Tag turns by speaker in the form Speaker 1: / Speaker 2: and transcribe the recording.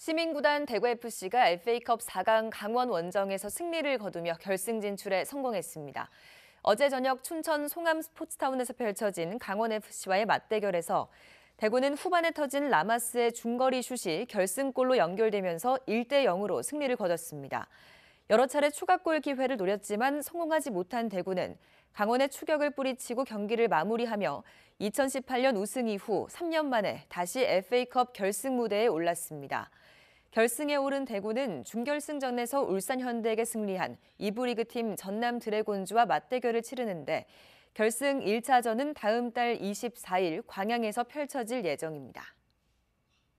Speaker 1: 시민구단 대구FC가 FA컵 4강 강원 원정에서 승리를 거두며 결승 진출에 성공했습니다. 어제 저녁 춘천 송암 스포츠타운에서 펼쳐진 강원FC와의 맞대결에서 대구는 후반에 터진 라마스의 중거리 슛이 결승골로 연결되면서 1대 0으로 승리를 거뒀습니다. 여러 차례 추가골 기회를 노렸지만 성공하지 못한 대구는 강원의 추격을 뿌리치고 경기를 마무리하며 2018년 우승 이후 3년 만에 다시 FA컵 결승 무대에 올랐습니다. 결승에 오른 대구는 준결승전에서 울산 현대에게 승리한 2부 리그 팀 전남 드래곤즈와 맞대결을 치르는데 결승 1차전은 다음 달 24일 광양에서 펼쳐질 예정입니다.